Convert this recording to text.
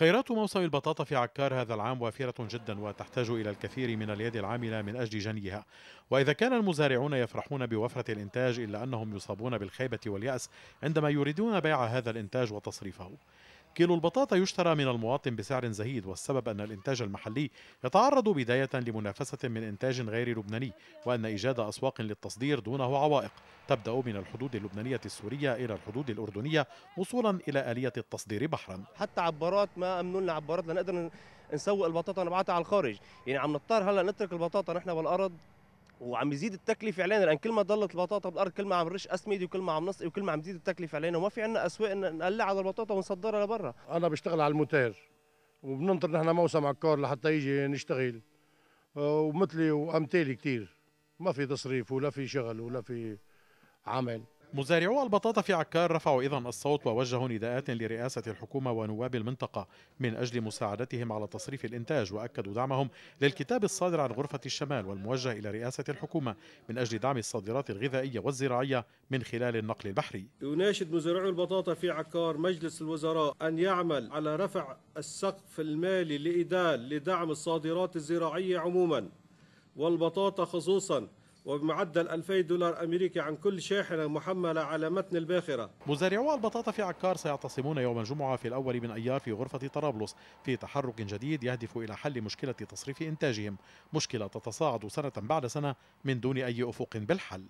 خيرات موسم البطاطا في عكار هذا العام وافرة جدا وتحتاج إلى الكثير من اليد العاملة من أجل جنيها وإذا كان المزارعون يفرحون بوفرة الإنتاج إلا أنهم يصابون بالخيبة واليأس عندما يريدون بيع هذا الإنتاج وتصريفه كيلو البطاطا يشترى من المواطن بسعر زهيد والسبب أن الإنتاج المحلي يتعرض بداية لمنافسة من إنتاج غير لبناني وأن إيجاد أسواق للتصدير دونه عوائق تبدأ من الحدود اللبنانية السورية إلى الحدود الأردنية وصولا إلى آلية التصدير بحرا حتى عبارات ما أمنوا لنا عبارات لنقدر نسوق البطاطا نبعتها على الخارج يعني عم نضطر هلا نترك البطاطا نحن بالأرض وعم يزيد التكلفه علينا لان كل ما ضلت البطاطا بالارض كل ما عم نرش اسمده وكل ما عم نسقي وكل ما عم تزيد التكلفه علينا وما في عندنا اسواق نقلع على البطاطا ونصدرها لبرا انا بشتغل على المونتاج وبننطر نحن موسم عكار لحتى يجي نشتغل آه، ومثلي وامثالي كثير ما في تصريف ولا في شغل ولا في عمل مزارعو البطاطا في عكار رفعوا ايضا الصوت ووجهوا نداءات لرئاسه الحكومه ونواب المنطقه من اجل مساعدتهم على تصريف الانتاج واكدوا دعمهم للكتاب الصادر عن غرفه الشمال والموجه الى رئاسه الحكومه من اجل دعم الصادرات الغذائيه والزراعيه من خلال النقل البحري. يناشد مزارعو البطاطا في عكار مجلس الوزراء ان يعمل على رفع السقف المالي لادال لدعم الصادرات الزراعيه عموما والبطاطا خصوصا وبمعدل 2000 دولار أمريكي عن كل شاحنة محملة على متن الباخرة مزارعو البطاطا في عكار سيعتصمون يوم الجمعة في الأول من أيار في غرفة طرابلس في تحرك جديد يهدف إلى حل مشكلة تصريف إنتاجهم مشكلة تتصاعد سنة بعد سنة من دون أي أفق بالحل